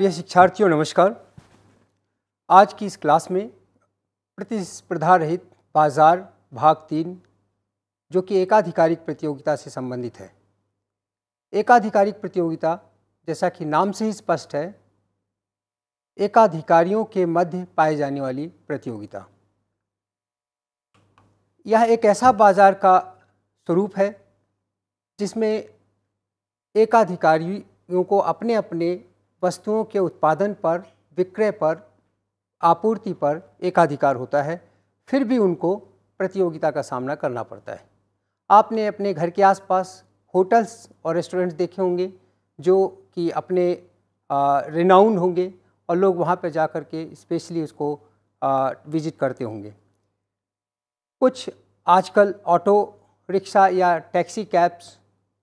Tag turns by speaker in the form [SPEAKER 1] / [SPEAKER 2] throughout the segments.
[SPEAKER 1] प्रिय शिक्षार्थियों नमस्कार आज की इस क्लास में प्रतिस्पर्धा रहित बाजार भाग तीन जो कि एकाधिकारिक प्रतियोगिता से संबंधित है एकाधिकारिक प्रतियोगिता जैसा कि नाम से ही स्पष्ट है एकाधिकारियों के मध्य पाए जाने वाली प्रतियोगिता यह एक ऐसा बाजार का स्वरूप है जिसमें एकाधिकारियों को अपने अपने वस्तुओं के उत्पादन पर विक्रय पर आपूर्ति पर एकाधिकार होता है फिर भी उनको प्रतियोगिता का सामना करना पड़ता है आपने अपने घर के आसपास होटल्स और रेस्टोरेंट्स देखे होंगे जो कि अपने रिनाउंड होंगे और लोग वहाँ पर जा कर के स्पेशली उसको आ, विजिट करते होंगे कुछ आजकल ऑटो रिक्शा या टैक्सी कैब्स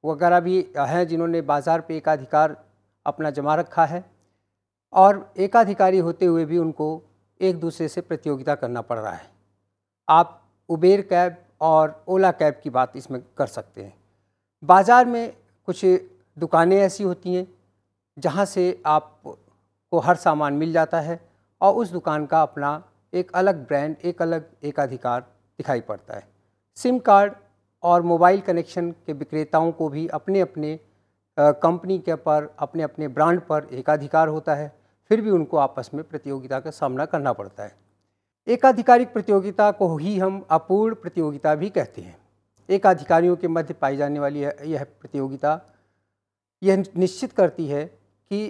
[SPEAKER 1] वगैरह भी हैं जिन्होंने बाज़ार पे एकाधिकार अपना जमा रखा है और एकाधिकारी होते हुए भी उनको एक दूसरे से प्रतियोगिता करना पड़ रहा है आप उबेर कैब और ओला कैब की बात इसमें कर सकते हैं बाज़ार में कुछ दुकानें ऐसी होती हैं जहाँ से आपको हर सामान मिल जाता है और उस दुकान का अपना एक अलग ब्रांड एक अलग एकाधिकार दिखाई पड़ता है सिम कार्ड और मोबाइल कनेक्शन के विक्रेताओं को भी अपने अपने कंपनी के पर अपने अपने ब्रांड पर एकाधिकार होता है फिर भी उनको आपस में प्रतियोगिता का सामना करना पड़ता है एकाधिकारिक प्रतियोगिता को ही हम अपूर्ण प्रतियोगिता भी कहते हैं एकाधिकारियों के मध्य पाई जाने वाली यह प्रतियोगिता यह निश्चित करती है कि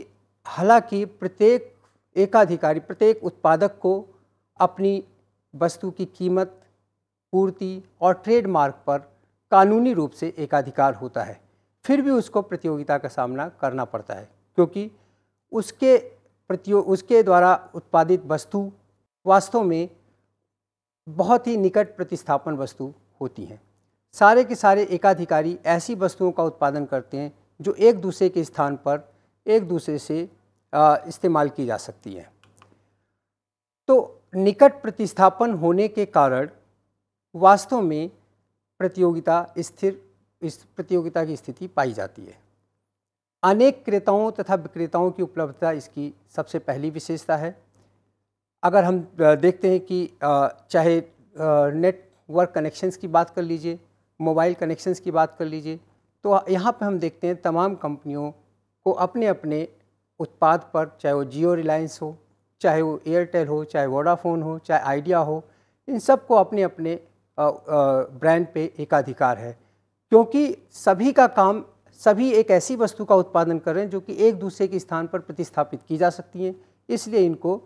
[SPEAKER 1] हालांकि प्रत्येक एकाधिकारी प्रत्येक उत्पादक को अपनी वस्तु की कीमत पूर्ति और ट्रेडमार्क पर कानूनी रूप से एकाधिकार होता है फिर भी उसको प्रतियोगिता का सामना करना पड़ता है क्योंकि उसके प्रतियो उसके द्वारा उत्पादित वस्तु वास्तव में बहुत ही निकट प्रतिस्थापन वस्तु होती हैं सारे के सारे एकाधिकारी ऐसी वस्तुओं का उत्पादन करते हैं जो एक दूसरे के स्थान पर एक दूसरे से इस्तेमाल की जा सकती है तो निकट प्रतिस्थापन होने के कारण वास्तव में प्रतियोगिता स्थिर इस प्रतियोगिता की स्थिति पाई जाती है अनेक क्रेताओं तथा विक्रेताओं की उपलब्धता इसकी सबसे पहली विशेषता है अगर हम देखते हैं कि चाहे नेटवर्क कनेक्शंस की बात कर लीजिए मोबाइल कनेक्शंस की बात कर लीजिए तो यहाँ पर हम देखते हैं तमाम कंपनियों को अपने अपने उत्पाद पर चाहे वो जियो रिलायंस हो चाहे वो एयरटेल हो चाहे वोडाफोन हो चाहे आइडिया हो इन सब को अपने अपने ब्रांड पे एकाधिकार है क्योंकि सभी का काम सभी एक ऐसी वस्तु का उत्पादन कर रहे हैं जो कि एक दूसरे के स्थान पर प्रतिस्थापित की जा सकती हैं इसलिए इनको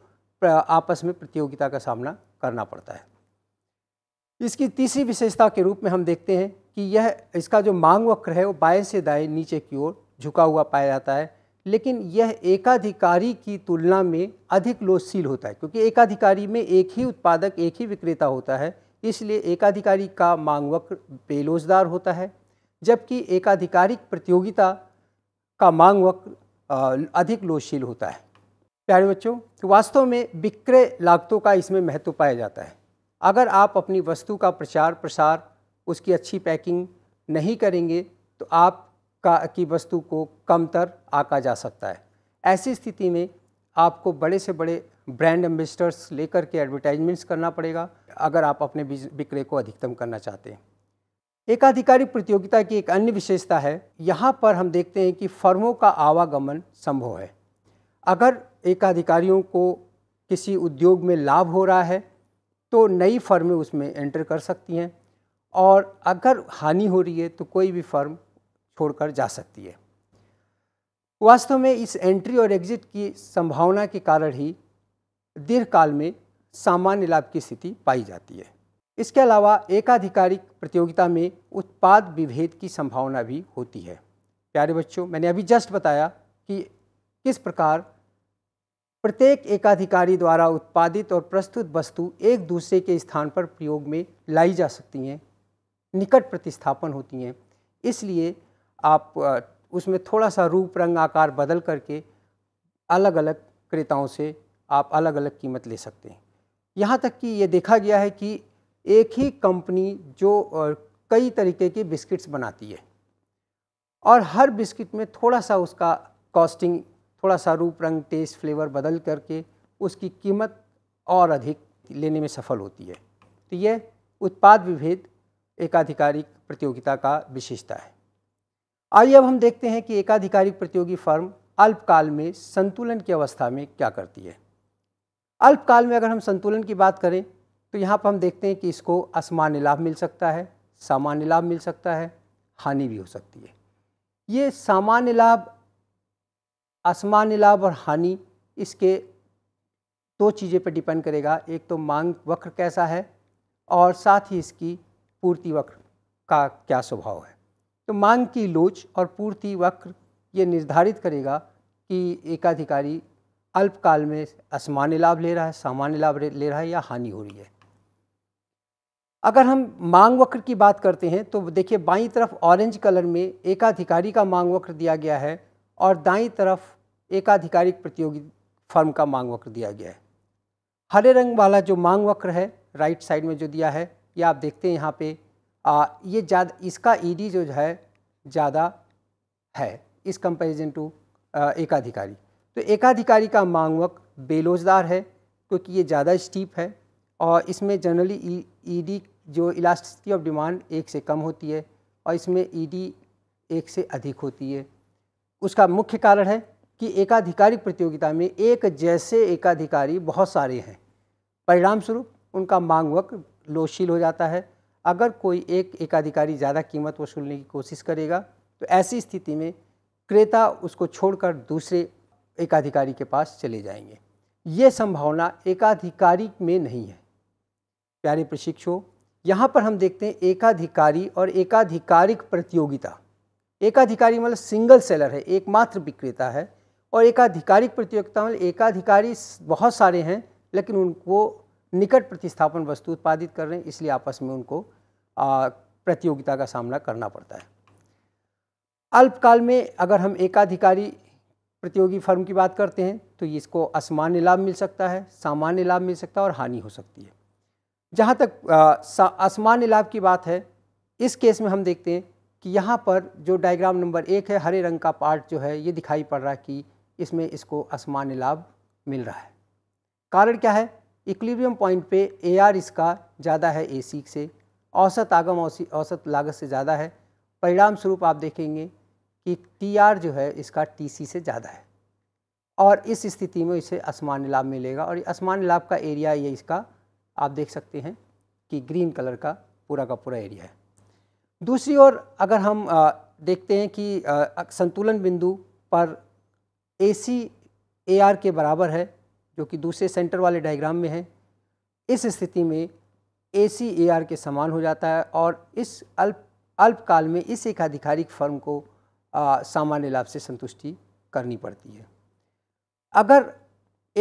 [SPEAKER 1] आपस में प्रतियोगिता का सामना करना पड़ता है इसकी तीसरी विशेषता के रूप में हम देखते हैं कि यह इसका जो मांग वक्र है वो बाएं से दाएं नीचे की ओर झुका हुआ पाया जाता है लेकिन यह एकाधिकारी की तुलना में अधिक लोचशील होता है क्योंकि एकाधिकारी में एक ही उत्पादक एक ही विक्रेता होता है इसलिए एकाधिकारी का मांग वक्र बेलोजदार होता है जबकि एकाधिकारिक प्रतियोगिता का मांग वक्र अधिक लोशील होता है प्यारे बच्चों वास्तव में विक्रय लागतों का इसमें महत्व पाया जाता है अगर आप अपनी वस्तु का प्रचार प्रसार उसकी अच्छी पैकिंग नहीं करेंगे तो आप का की वस्तु को कमतर आका जा सकता है ऐसी स्थिति में आपको बड़े से बड़े ब्रांड एम्बेसडर्स लेकर के एडवर्टाइजमेंट्स करना पड़ेगा अगर आप अपने बिक्रे को अधिकतम करना चाहते हैं एकाधिकारी प्रतियोगिता की एक अन्य विशेषता है यहाँ पर हम देखते हैं कि फर्मों का आवागमन संभव है अगर एकाधिकारियों को किसी उद्योग में लाभ हो रहा है तो नई फर्में उसमें एंटर कर सकती हैं और अगर हानि हो रही है तो कोई भी फर्म छोड़कर जा सकती है वास्तव में इस एंट्री और एग्ज़िट की संभावना के कारण ही दीर्घकाल में सामान्य लाभ की स्थिति पाई जाती है इसके अलावा एकाधिकारिक प्रतियोगिता में उत्पाद विभेद की संभावना भी होती है प्यारे बच्चों मैंने अभी जस्ट बताया कि किस प्रकार प्रत्येक एकाधिकारी द्वारा उत्पादित और प्रस्तुत वस्तु एक दूसरे के स्थान पर प्रयोग में लाई जा सकती हैं निकट प्रतिस्थापन होती हैं इसलिए आप उसमें थोड़ा सा रूप रंग आकार बदल करके अलग अलग क्रेताओं से आप अलग अलग कीमत ले सकते हैं यहाँ तक कि ये देखा गया है कि एक ही कंपनी जो कई तरीके के बिस्किट्स बनाती है और हर बिस्किट में थोड़ा सा उसका कॉस्टिंग थोड़ा सा रूप रंग टेस्ट फ्लेवर बदल करके उसकी कीमत और अधिक लेने में सफल होती है तो यह उत्पाद विभेद एकाधिकारिक प्रतियोगिता का विशेषता है आइए अब हम देखते हैं कि एकाधिकारिक प्रतियोगी फर्म अल्पकाल में संतुलन की अवस्था में क्या करती है अल्पकाल में अगर हम संतुलन की बात करें तो यहाँ पर हम देखते हैं कि इसको असमान्य लाभ मिल सकता है सामान्य लाभ मिल सकता है हानि भी हो सकती है ये सामान्य लाभ असमान्य लाभ और हानि इसके दो चीज़ें पर डिपेंड करेगा एक तो मांग वक्र कैसा है और साथ ही इसकी पूर्ति वक्र का क्या स्वभाव है तो मांग की लोच और पूर्ति वक्र ये निर्धारित करेगा कि एकाधिकारी अल्पकाल में असमान्य लाभ ले रहा है सामान्य लाभ ले रहा है या हानि हो रही है अगर हम मांग वक्र की बात करते हैं तो देखिए बाई तरफ ऑरेंज कलर में एकाधिकारी का मांग वक्र दिया गया है और दाई तरफ एकाधिकारिक प्रतियोगी फर्म का मांग वक्र दिया गया है हरे रंग वाला जो मांग वक्र है राइट साइड में जो दिया है ये आप देखते हैं यहाँ पे आ, ये ज़्यादा इसका ईडी e जो है ज़्यादा है इस कंपैरिजन टू एकाधिकारी तो एकाधिकारी का मांगवक बेरोज़गार है क्योंकि ये ज़्यादा स्टीप है और इसमें जनरली ई डी जो इलास्टिसिटी ऑफ डिमांड एक से कम होती है और इसमें ई e डी एक से अधिक होती है उसका मुख्य कारण है कि एकाधिकारिक प्रतियोगिता में एक जैसे एकाधिकारी बहुत सारे हैं परिणामस्वरूप उनका मांगवक लोशील हो जाता है अगर कोई एक एकाधिकारी ज़्यादा कीमत वसूलने की कोशिश करेगा तो ऐसी स्थिति में क्रेता उसको छोड़कर दूसरे एकाधिकारी के पास चले जाएंगे ये संभावना एकाधिकारी में नहीं है प्यारे प्रशिक्षु यहाँ पर हम देखते हैं एकाधिकारी और एकाधिकारिक प्रतियोगिता एकाधिकारी मतलब सिंगल सेलर है एकमात्र विक्रेता है और एकाधिकारिक प्रतियोगिता मतलब एकाधिकारी बहुत सारे हैं लेकिन उनको निकट प्रतिस्थापन वस्तु उत्पादित कर रहे हैं इसलिए आपस में उनको प्रतियोगिता का सामना करना पड़ता है अल्पकाल में अगर हम एकाधिकारी प्रतियोगी फर्म की बात करते हैं तो इसको असमान्य लाभ मिल सकता है सामान्य लाभ मिल सकता है और हानि हो सकती है जहाँ तक असमान्य लाभ की बात है इस केस में हम देखते हैं कि यहाँ पर जो डायग्राम नंबर एक है हरे रंग का पार्ट जो है ये दिखाई पड़ रहा है कि इसमें इसको असमान्य लाभ मिल रहा है कारण क्या है इक्लिब्रियम पॉइंट पे ए इसका ज़्यादा है ए से औसत आगम औसत लागत से ज़्यादा है परिणाम स्वरूप आप देखेंगे कि टी आर जो है इसका टी सी से ज़्यादा है और इस स्थिति में इसे आसमान लाभ मिलेगा और आसमान लाभ का एरिया ये इसका आप देख सकते हैं कि ग्रीन कलर का पूरा का पूरा एरिया है दूसरी ओर अगर हम देखते हैं कि संतुलन बिंदु पर ए सी ए आर के बराबर है जो कि दूसरे सेंटर वाले डायग्राम में है इस स्थिति में ए सी ए आर के समान हो जाता है और इस अल्प अल्पकाल में इस एकाधिकारिक फर्म को सामान्य लाभ से संतुष्टि करनी पड़ती है अगर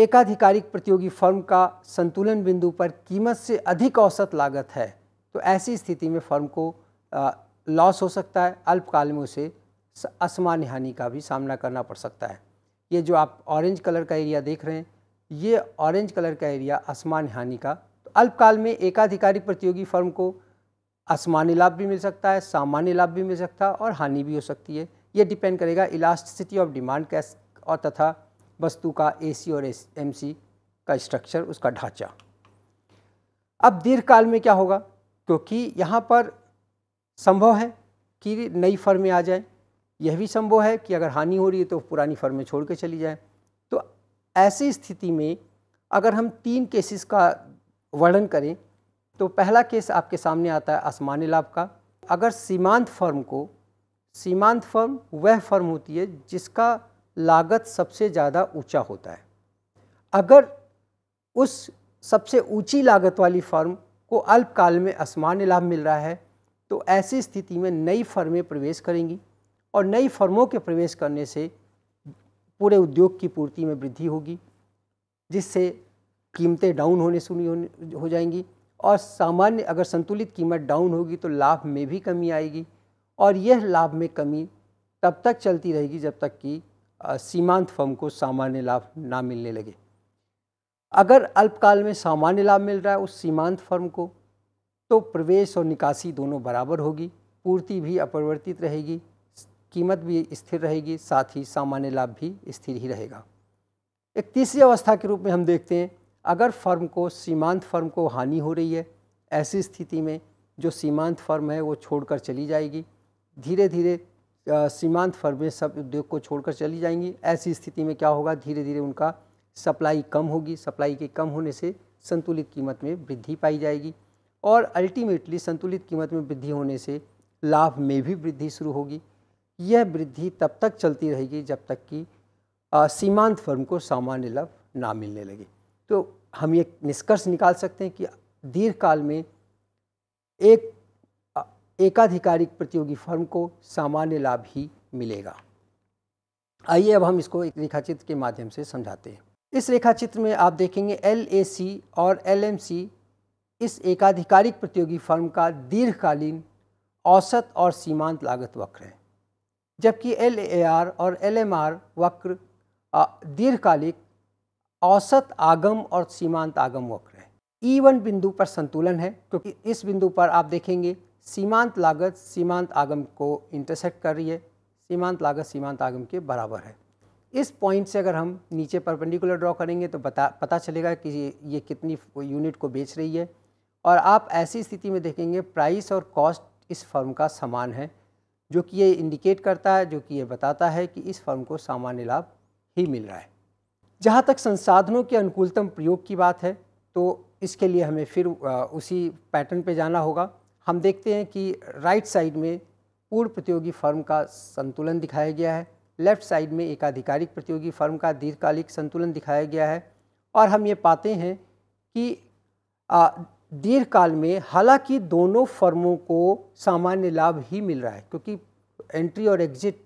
[SPEAKER 1] एकाधिकारिक प्रतियोगी फर्म का संतुलन बिंदु पर कीमत से अधिक औसत लागत है तो ऐसी स्थिति में फर्म को लॉस हो सकता है अल्पकाल में उसे असमान हानि का भी सामना करना पड़ सकता है ये जो आप ऑरेंज कलर का एरिया देख रहे हैं ये ऑरेंज कलर का एरिया असमान हानि का तो अल्पकाल में एकाधिकारिक प्रतियोगी फर्म को असमान्य लाभ भी मिल सकता है सामान्य लाभ भी मिल सकता है और हानि भी हो सकती है ये डिपेंड करेगा इलास्टिसिटी ऑफ डिमांड का और तथा वस्तु का एसी और एमसी का स्ट्रक्चर उसका ढांचा अब दीर्घकाल में क्या होगा क्योंकि यहाँ पर संभव है कि नई फर्में आ जाएं यह भी संभव है कि अगर हानि हो रही है तो पुरानी फर्में छोड़ के चली जाएं तो ऐसी स्थिति में अगर हम तीन केसेस का वर्णन करें तो पहला केस आपके सामने आता है असमान्य लाभ का अगर सीमांत फर्म को सीमांत फर्म वह फर्म होती है जिसका लागत सबसे ज़्यादा ऊंचा होता है अगर उस सबसे ऊंची लागत वाली फर्म को अल्पकाल में असमान्य लाभ मिल रहा है तो ऐसी स्थिति में नई फर्में प्रवेश करेंगी और नई फर्मों के प्रवेश करने से पूरे उद्योग की पूर्ति में वृद्धि होगी जिससे कीमतें डाउन होने सुनी होने हो जाएंगी और सामान्य अगर संतुलित कीमत डाउन होगी तो लाभ में भी कमी आएगी और यह लाभ में कमी तब तक चलती रहेगी जब तक कि सीमांत फर्म को सामान्य लाभ ना मिलने लगे अगर अल्पकाल में सामान्य लाभ मिल रहा है उस सीमांत फर्म को तो प्रवेश और निकासी दोनों बराबर होगी पूर्ति भी अपरिवर्तित रहेगी कीमत भी स्थिर रहेगी साथ ही सामान्य लाभ भी स्थिर ही रहेगा एक तीसरी अवस्था के रूप में हम देखते हैं अगर फर्म को सीमांत फर्म को हानि हो रही है ऐसी स्थिति में जो सीमांत फर्म है वो छोड़कर चली जाएगी धीरे धीरे सीमांत फर्में सब उद्योग को छोड़कर चली जाएंगी ऐसी स्थिति में क्या होगा धीरे धीरे उनका सप्लाई कम होगी सप्लाई के कम होने से संतुलित कीमत में वृद्धि पाई जाएगी और अल्टीमेटली संतुलित कीमत में वृद्धि होने से लाभ में भी वृद्धि शुरू होगी यह वृद्धि तब तक चलती रहेगी जब तक कि सीमांत फर्म को सामान्य लाभ ना मिलने लगे तो हम ये निष्कर्ष निकाल सकते हैं कि दीर्घकाल में एक एकाधिकारिक प्रतियोगी फर्म को सामान्य लाभ ही मिलेगा आइए अब हम इसको एक रेखाचित्र के माध्यम से समझाते हैं इस रेखाचित्र में आप देखेंगे एल और एल इस एकाधिकारिक प्रतियोगी फर्म का दीर्घकालीन औसत और सीमांत लागत वक्र है जबकि एल और एल वक्र दीर्घकालिक औसत आगम और सीमांत आगम वक्र है ई वन बिंदु पर संतुलन है क्योंकि इस बिंदु पर आप देखेंगे सीमांत लागत सीमांत आगम को इंटरसेक्ट कर रही है सीमांत लागत सीमांत आगम के बराबर है इस पॉइंट से अगर हम नीचे परपेंडिकुलर ड्रॉ करेंगे तो बता पता चलेगा कि ये कितनी यूनिट को बेच रही है और आप ऐसी स्थिति में देखेंगे प्राइस और कॉस्ट इस फर्म का समान है जो कि ये इंडिकेट करता है जो कि ये बताता है कि इस फर्म को सामान्य लाभ ही मिल रहा है जहाँ तक संसाधनों के अनुकूलतम प्रयोग की बात है तो इसके लिए हमें फिर उसी पैटर्न पे जाना होगा हम देखते हैं कि राइट साइड में पूर्व प्रतियोगी फर्म का संतुलन दिखाया गया है लेफ्ट साइड में एक आधिकारिक प्रतियोगी फर्म का दीर्घकालिक संतुलन दिखाया गया है और हम ये पाते हैं कि दीर्घकाल में हालांकि दोनों फर्मों को सामान्य लाभ ही मिल रहा है क्योंकि एंट्री और एग्जिट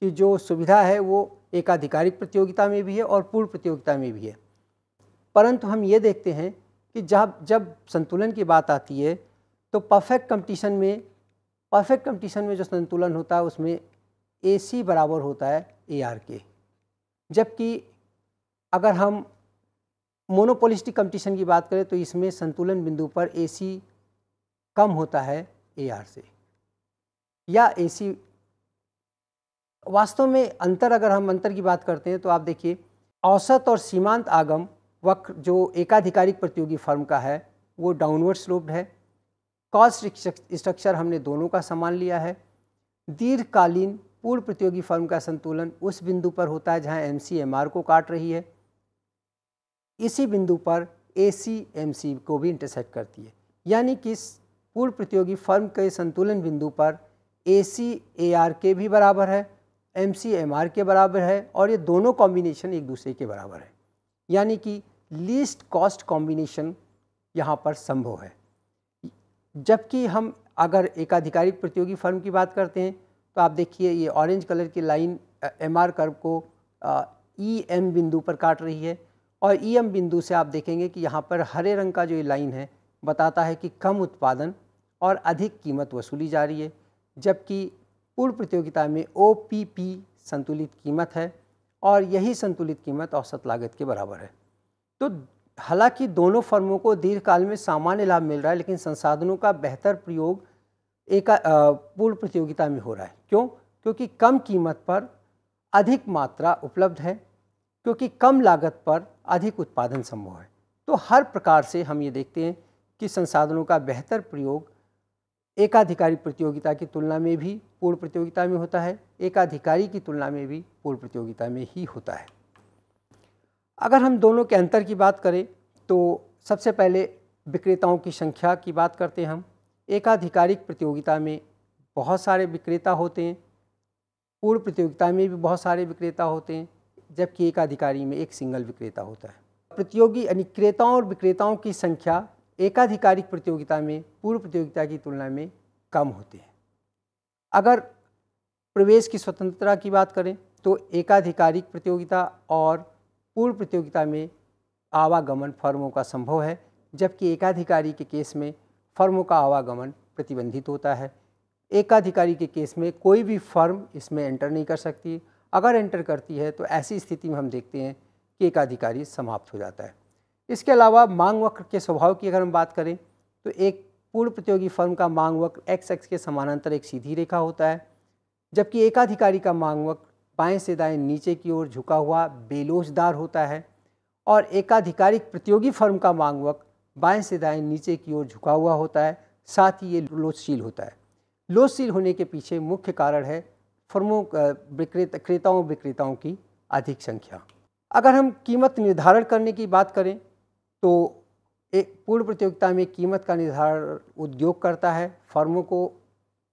[SPEAKER 1] की जो सुविधा है वो एकाधिकारिक प्रतियोगिता में भी है और पूर्व प्रतियोगिता में भी है परंतु हम ये देखते हैं कि जब जब संतुलन की बात आती है तो परफेक्ट कंपटीशन में परफेक्ट कंपटीशन में जो संतुलन होता है उसमें ए सी बराबर होता है ए आर के जबकि अगर हम मोनोपोलिस्टिक कंपटीशन की बात करें तो इसमें संतुलन बिंदु पर ए सी कम होता है ए आर से या ए सी वास्तव में अंतर अगर हम अंतर की बात करते हैं तो आप देखिए औसत और सीमांत आगम वक्र जो एकाधिकारिक प्रतियोगी फर्म का है वो डाउनवर्ड स्लोप्ड है कॉस्ट स्ट्रक्चर हमने दोनों का सामान लिया है दीर्घकालीन पूर्व प्रतियोगी फर्म का संतुलन उस बिंदु पर होता है जहां एम को काट रही है इसी बिंदु पर ए सी को भी इंटरसेक्ट करती है यानी कि पूर्व प्रतियोगी फर्म के संतुलन बिंदु पर ए सी ए आर के भी बराबर है एम सी एम आर के बराबर है और ये दोनों कॉम्बिनेशन एक दूसरे के बराबर है यानी कि लीस्ट कॉस्ट कॉम्बिनेशन यहाँ पर संभव है जबकि हम अगर एकाधिकारिक प्रतियोगी फर्म की बात करते हैं तो आप देखिए ये ऑरेंज कलर की लाइन एम आर कर्व को ई एम e बिंदु पर काट रही है और ई e एम बिंदु से आप देखेंगे कि यहाँ पर हरे रंग का जो ये लाइन है बताता है कि कम उत्पादन और अधिक कीमत वसूली जा रही है जबकि पूर्व प्रतियोगिता में ओ पी पी संतुलित कीमत है और यही संतुलित कीमत औसत लागत के बराबर है तो हालांकि दोनों फर्मों को दीर्घकाल में सामान्य लाभ मिल रहा है लेकिन संसाधनों का बेहतर प्रयोग एक पूर्ण प्रतियोगिता में हो रहा है क्यों क्योंकि कम कीमत पर अधिक मात्रा उपलब्ध है क्योंकि कम लागत पर अधिक उत्पादन संभव है तो हर प्रकार से हम ये देखते हैं कि संसाधनों का बेहतर प्रयोग एकाधिकारी प्रतियोगिता की तुलना में भी पूर्ण प्रतियोगिता में होता है एकाधिकारी की तुलना में भी पूर्ण प्रतियोगिता में ही होता है अगर हम दोनों के अंतर की बात करें तो सबसे पहले विक्रेताओं की संख्या की बात करते हैं हम एकाधिकारिक प्रतियोगिता में बहुत सारे विक्रेता होते हैं पूर्व प्रतियोगिता में भी बहुत सारे विक्रेता होते हैं जबकि एकाधिकारी में एक सिंगल विक्रेता होता है प्रतियोगी यानी क्रेताओं और विक्रेताओं की संख्या एकाधिकारिक प्रतियोगिता में पूर्व प्रतियोगिता की तुलना में कम होते हैं अगर प्रवेश की स्वतंत्रता की बात करें तो एकाधिकारिक प्रतियोगिता और पूर्व प्रतियोगिता में आवागमन फर्मों का संभव है जबकि एकाधिकारी के केस में फर्मों का आवागमन प्रतिबंधित होता है एकाधिकारी के केस में कोई भी फर्म इसमें एंटर नहीं कर सकती अगर एंटर करती है तो ऐसी स्थिति में हम देखते हैं कि एकाधिकारी समाप्त हो जाता है इसके अलावा मांग वक्र के स्वभाव की अगर हम बात करें तो एक पूर्व प्रतियोगी फर्म का मांग वक्र एक्स एक्स के समानांतर एक सीधी रेखा होता है जबकि एकाधिकारी का मांग वक्र पाएँ से दाएँ नीचे की ओर झुका हुआ बेलोचदार होता है और एकाधिकारिक प्रतियोगी फर्म का मांगवक बाएं से दाएं नीचे की ओर झुका हुआ होता है साथ ही ये लोचशील होता है लोचशील होने के पीछे मुख्य कारण है फर्मों विक्रेता क्रेताओं विक्रेताओं की अधिक संख्या अगर हम कीमत निर्धारण करने की बात करें तो एक पूर्ण प्रतियोगिता में कीमत का निर्धारण उद्योग करता है फर्मों को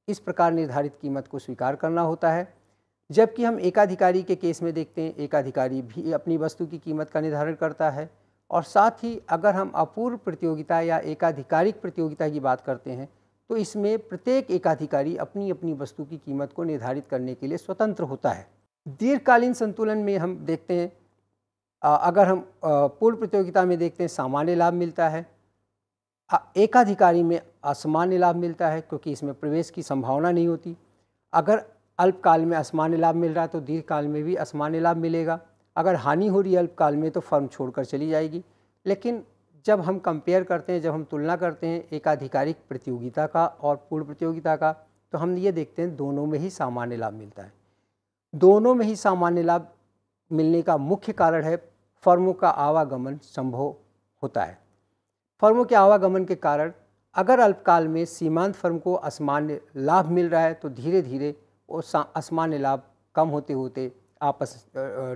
[SPEAKER 1] इस प्रकार निर्धारित कीमत को स्वीकार करना होता है जबकि हम एकाधिकारी के केस में देखते हैं एकाधिकारी भी अपनी वस्तु की कीमत का निर्धारण करता है और साथ ही अगर हम अपूर्व प्रतियोगिता या एकाधिकारिक प्रतियोगिता की बात करते हैं तो इसमें प्रत्येक एकाधिकारी अपनी अपनी वस्तु की कीमत को निर्धारित करने के लिए स्वतंत्र होता है दीर्घकालीन संतुलन में हम देखते हैं अगर हम पूर्व प्रतियोगिता में देखते हैं सामान्य लाभ मिलता है एकाधिकारी में असामान्य लाभ मिलता है क्योंकि इसमें प्रवेश की संभावना नहीं होती अगर अल्पकाल में आसमान लाभ मिल रहा है तो दीर्घकाल में भी आसमान लाभ मिलेगा अगर हानि हो रही है अल्पकाल में तो फर्म छोड़कर चली जाएगी लेकिन जब हम कंपेयर करते हैं जब हम तुलना करते हैं एकाधिकारिक प्रतियोगिता का और पूर्ण प्रतियोगिता का तो हम ये देखते हैं दोनों में ही सामान्य लाभ मिलता है दोनों में ही सामान्य लाभ मिलने का मुख्य कारण है फर्मों का आवागमन संभव होता है फर्मों के आवागमन के कारण अगर अल्पकाल में सीमांत फर्म को असामान्य लाभ मिल रहा है तो धीरे धीरे आसमान लाभ कम होते होते आपस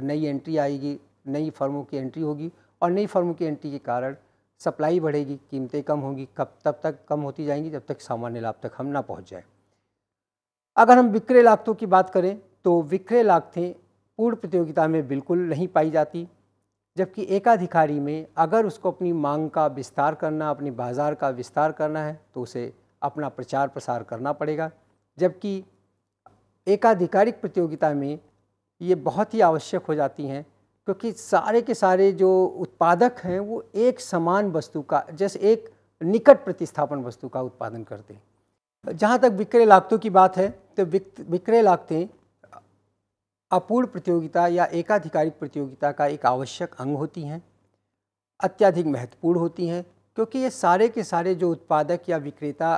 [SPEAKER 1] नई एंट्री आएगी नई फर्मों की एंट्री होगी और नई फर्मों की एंट्री के कारण सप्लाई बढ़ेगी कीमतें कम होंगी कब तब तक कम होती जाएंगी जब तक सामान्य लाभ तक हम ना पहुंच जाए अगर हम विक्रय लागतों की बात करें तो विक्रय लागतें पूर्ण प्रतियोगिता में बिल्कुल नहीं पाई जाती जबकि एकाधिकारी में अगर उसको अपनी मांग का विस्तार करना अपनी बाज़ार का विस्तार करना है तो उसे अपना प्रचार प्रसार करना पड़ेगा जबकि एकाधिकारिक प्रतियोगिता में ये बहुत ही आवश्यक हो जाती हैं क्योंकि सारे के सारे जो उत्पादक हैं वो एक समान वस्तु का जैसे एक निकट प्रतिस्थापन वस्तु का उत्पादन करते हैं जहाँ तक विक्रय लागतों की बात है तो विक्रय लागतें अपूर्ण प्रतियोगिता या एकाधिकारिक प्रतियोगिता का एक आवश्यक अंग होती हैं अत्यधिक महत्वपूर्ण होती हैं क्योंकि ये सारे के सारे जो उत्पादक या विक्रेता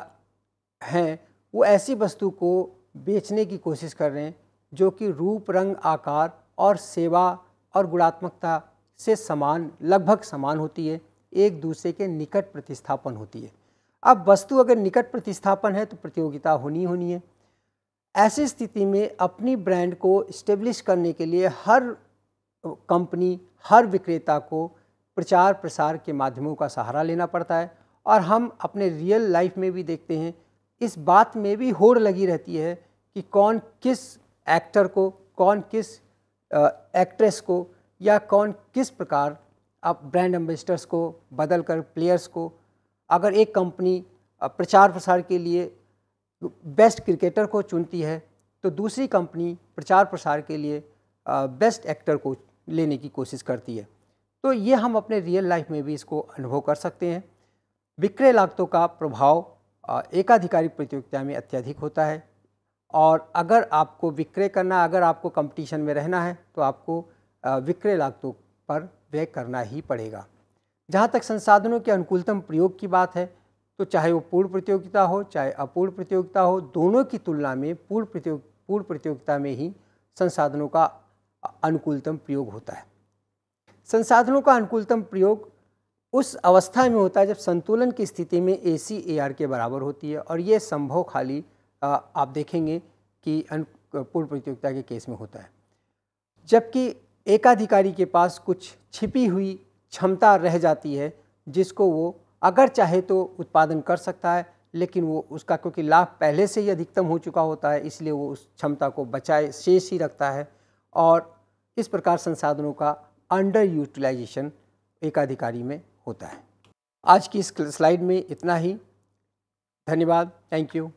[SPEAKER 1] हैं वो ऐसी वस्तु को बेचने की कोशिश कर रहे हैं जो कि रूप रंग आकार और सेवा और गुणात्मकता से समान लगभग समान होती है एक दूसरे के निकट प्रतिस्थापन होती है अब वस्तु अगर निकट प्रतिस्थापन है तो प्रतियोगिता होनी होनी है ऐसी स्थिति में अपनी ब्रांड को इस्टेब्लिश करने के लिए हर कंपनी हर विक्रेता को प्रचार प्रसार के माध्यमों का सहारा लेना पड़ता है और हम अपने रियल लाइफ में भी देखते हैं इस बात में भी होड़ लगी रहती है कि कौन किस एक्टर को कौन किस एक्ट्रेस को या कौन किस प्रकार आप ब्रांड एम्बेसडर्स को बदल कर प्लेयर्स को अगर एक कंपनी प्रचार प्रसार के लिए बेस्ट क्रिकेटर को चुनती है तो दूसरी कंपनी प्रचार प्रसार के लिए बेस्ट एक्टर को लेने की कोशिश करती है तो ये हम अपने रियल लाइफ में भी इसको अनुभव कर सकते हैं विक्रय लागतों का प्रभाव एकाधिकारिक प्रतियोगिता में अत्यधिक होता है और अगर आपको विक्रय करना अगर आपको कंपटीशन में रहना है तो आपको विक्रय लागतों पर व्यय करना ही पड़ेगा जहाँ तक संसाधनों के अनुकूलतम प्रयोग की बात है तो चाहे वो पूर्ण प्रतियोगिता हो चाहे अपूर्ण प्रतियोगिता हो दोनों की तुलना में पूर्ण प्रतियोग पूर्ण प्रतियोगिता में ही संसाधनों का अनुकूलतम प्रयोग होता है संसाधनों का अनुकूलतम प्रयोग उस अवस्था में होता है जब संतुलन की स्थिति में ए सी ए आर के बराबर होती है और ये संभव खाली आप देखेंगे कि पूर्व प्रतियोगिता के केस में होता है जबकि एकाधिकारी के पास कुछ छिपी हुई क्षमता रह जाती है जिसको वो अगर चाहे तो उत्पादन कर सकता है लेकिन वो उसका क्योंकि लाभ पहले से ही अधिकतम हो चुका होता है इसलिए वो उस क्षमता को बचाए शेष ही रखता है और इस प्रकार संसाधनों का अंडर यूटिलाइजेशन एकाधिकारी में होता है आज की इस स्लाइड में इतना ही धन्यवाद थैंक यू